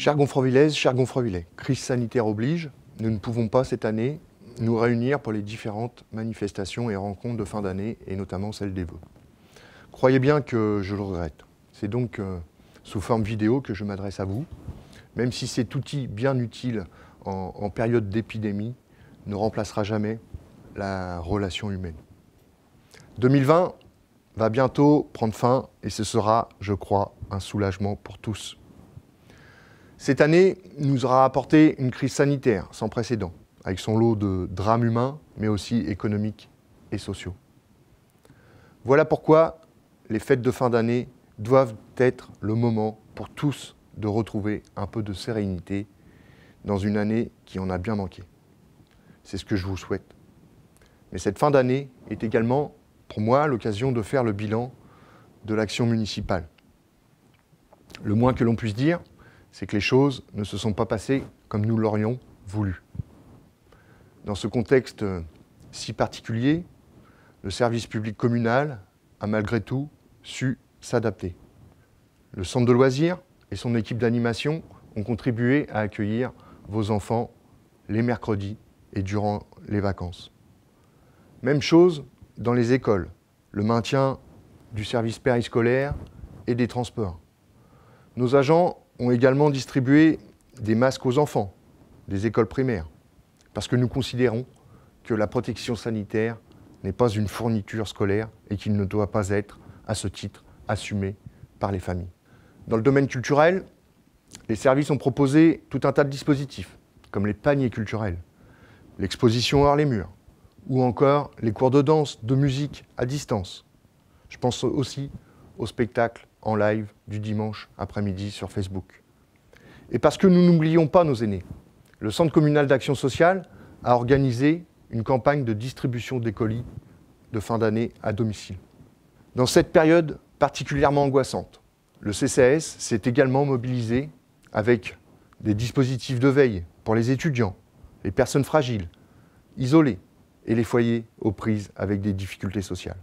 Chers Gonfranvillaises, chers Gonfranvillais, crise sanitaire oblige, nous ne pouvons pas cette année nous réunir pour les différentes manifestations et rencontres de fin d'année, et notamment celle des vœux. Croyez bien que je le regrette. C'est donc euh, sous forme vidéo que je m'adresse à vous, même si cet outil bien utile en période d'épidémie ne remplacera jamais la relation humaine. 2020 va bientôt prendre fin et ce sera, je crois, un soulagement pour tous. Cette année nous aura apporté une crise sanitaire sans précédent, avec son lot de drames humains, mais aussi économiques et sociaux. Voilà pourquoi les fêtes de fin d'année doivent être le moment pour tous de retrouver un peu de sérénité dans une année qui en a bien manqué. C'est ce que je vous souhaite. Mais cette fin d'année est également, pour moi, l'occasion de faire le bilan de l'action municipale. Le moins que l'on puisse dire, c'est que les choses ne se sont pas passées comme nous l'aurions voulu. Dans ce contexte euh, si particulier, le service public communal a malgré tout su s'adapter. Le centre de loisirs et son équipe d'animation ont contribué à accueillir vos enfants les mercredis et durant les vacances. Même chose dans les écoles, le maintien du service périscolaire et des transports. Nos agents ont également distribué des masques aux enfants des écoles primaires, parce que nous considérons que la protection sanitaire n'est pas une fourniture scolaire et qu'il ne doit pas être, à ce titre, assumé par les familles. Dans le domaine culturel, les services ont proposé tout un tas de dispositifs, comme les paniers culturels, l'exposition hors les murs, ou encore les cours de danse, de musique à distance. Je pense aussi aux spectacles en live du dimanche après-midi sur Facebook. Et parce que nous n'oublions pas nos aînés, le Centre communal d'action sociale a organisé une campagne de distribution des colis de fin d'année à domicile. Dans cette période particulièrement angoissante, le CCAS s'est également mobilisé avec des dispositifs de veille pour les étudiants, les personnes fragiles, isolées et les foyers aux prises avec des difficultés sociales.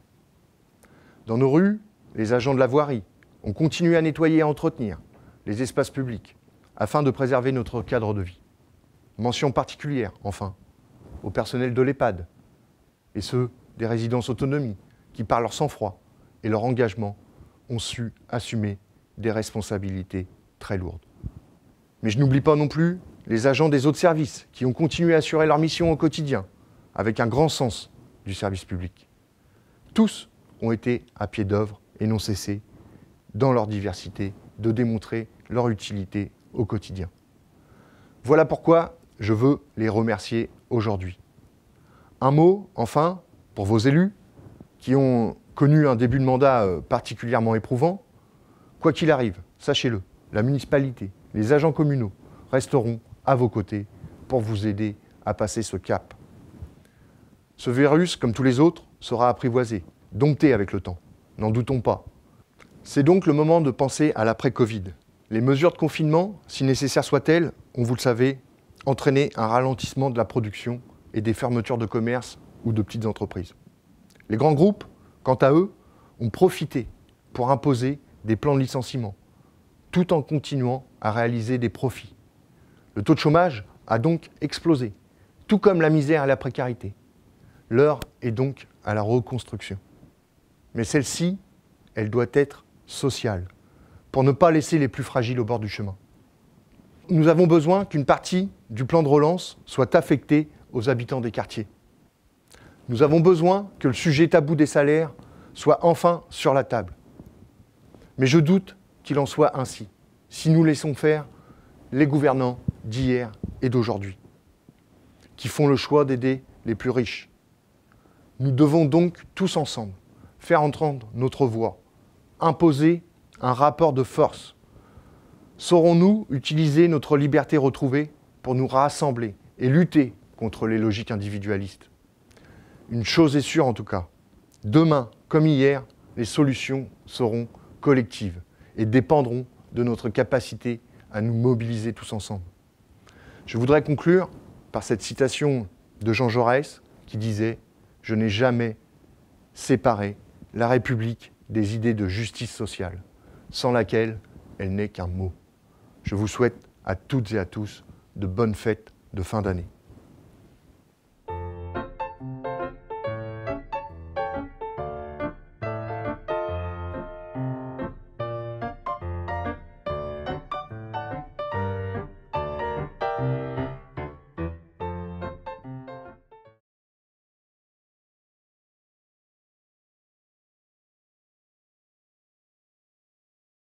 Dans nos rues, les agents de la voirie, on continue à nettoyer et à entretenir les espaces publics afin de préserver notre cadre de vie. Mention particulière, enfin, au personnel de l'EHPAD et ceux des résidences autonomie qui, par leur sang-froid et leur engagement, ont su assumer des responsabilités très lourdes. Mais je n'oublie pas non plus les agents des autres services qui ont continué à assurer leur mission au quotidien avec un grand sens du service public. Tous ont été à pied d'œuvre et non cessé dans leur diversité, de démontrer leur utilité au quotidien. Voilà pourquoi je veux les remercier aujourd'hui. Un mot, enfin, pour vos élus, qui ont connu un début de mandat euh, particulièrement éprouvant. Quoi qu'il arrive, sachez-le, la municipalité, les agents communaux resteront à vos côtés pour vous aider à passer ce cap. Ce virus, comme tous les autres, sera apprivoisé, dompté avec le temps. N'en doutons pas. C'est donc le moment de penser à l'après-Covid. Les mesures de confinement, si nécessaires soient-elles, ont, vous le savez, entraîné un ralentissement de la production et des fermetures de commerces ou de petites entreprises. Les grands groupes, quant à eux, ont profité pour imposer des plans de licenciement, tout en continuant à réaliser des profits. Le taux de chômage a donc explosé, tout comme la misère et la précarité. L'heure est donc à la reconstruction. Mais celle-ci, elle doit être sociale, pour ne pas laisser les plus fragiles au bord du chemin. Nous avons besoin qu'une partie du plan de relance soit affectée aux habitants des quartiers. Nous avons besoin que le sujet tabou des salaires soit enfin sur la table. Mais je doute qu'il en soit ainsi, si nous laissons faire les gouvernants d'hier et d'aujourd'hui, qui font le choix d'aider les plus riches. Nous devons donc tous ensemble faire entendre notre voix imposer un rapport de force Saurons-nous utiliser notre liberté retrouvée pour nous rassembler et lutter contre les logiques individualistes Une chose est sûre en tout cas, demain comme hier, les solutions seront collectives et dépendront de notre capacité à nous mobiliser tous ensemble. Je voudrais conclure par cette citation de Jean Jaurès qui disait ⁇ Je n'ai jamais séparé la République des idées de justice sociale, sans laquelle elle n'est qu'un mot. Je vous souhaite à toutes et à tous de bonnes fêtes de fin d'année.